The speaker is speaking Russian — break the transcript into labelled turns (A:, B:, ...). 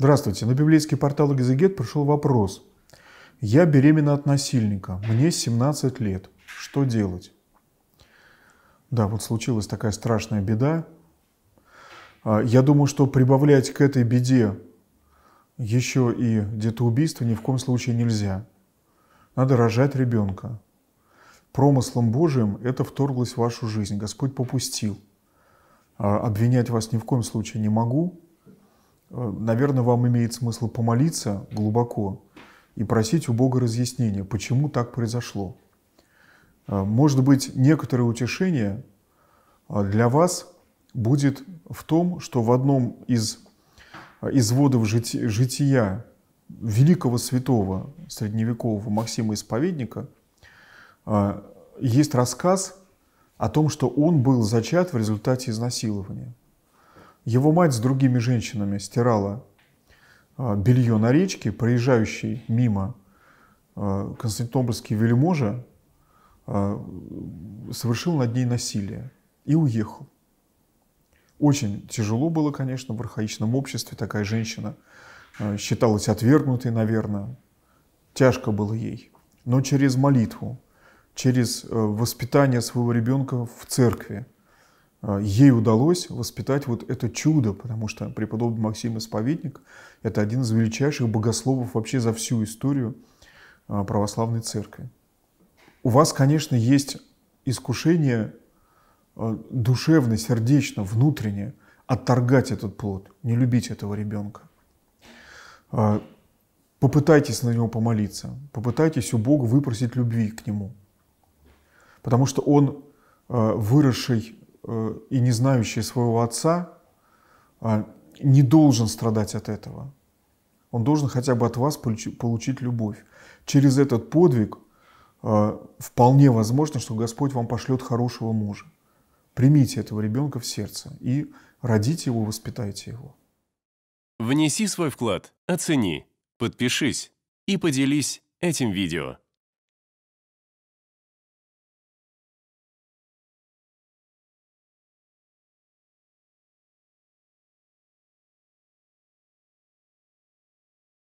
A: Здравствуйте. На библейский портал Экзегет пришел вопрос. Я беременна от насильника. Мне 17 лет. Что делать? Да, вот случилась такая страшная беда. А, я думаю, что прибавлять к этой беде еще и детоубийство ни в коем случае нельзя. Надо рожать ребенка. Промыслом Божиим это вторглось в вашу жизнь. Господь попустил. А, обвинять вас ни в коем случае не могу, Э, наверное, вам имеет смысл помолиться глубоко и просить у Бога разъяснения, почему так произошло. Э, может быть, некоторое утешение э, для вас будет в том, что в одном из изводов жития великого святого средневекового Максима Исповедника есть рассказ о том, что он был зачат в результате изнасилования – его мать с другими женщинами стирала а, белье на речке, проезжающий мимо а, константинопольский вельможа совершил над ней насилие и уехал. Очень тяжело было, конечно, в архаичном обществе такая женщина а, считалась отвергнутой, наверное. Тяжко было ей. Но через молитву, через э, воспитание своего ребенка в церкви – а, ей удалось воспитать вот это чудо, потому что преподобный Максим Исповедник – это один из величайших богословов вообще за всю историю а, православной церкви. У вас, конечно, есть искушение а, душевно, сердечно, внутренне отторгать этот плод, не любить этого ребенка. Попытайтесь на него помолиться, попытайтесь у Бога выпросить любви к нему, потому что он выросший Э, и не знающий своего отца а, не должен страдать от этого. Он должен хотя бы от вас получить любовь. Через этот подвиг э, вполне возможно, что Господь вам пошлет хорошего мужа. Примите этого ребенка в сердце и родите его, воспитайте его. Внеси свой вклад, оцени, подпишись и поделись этим видео.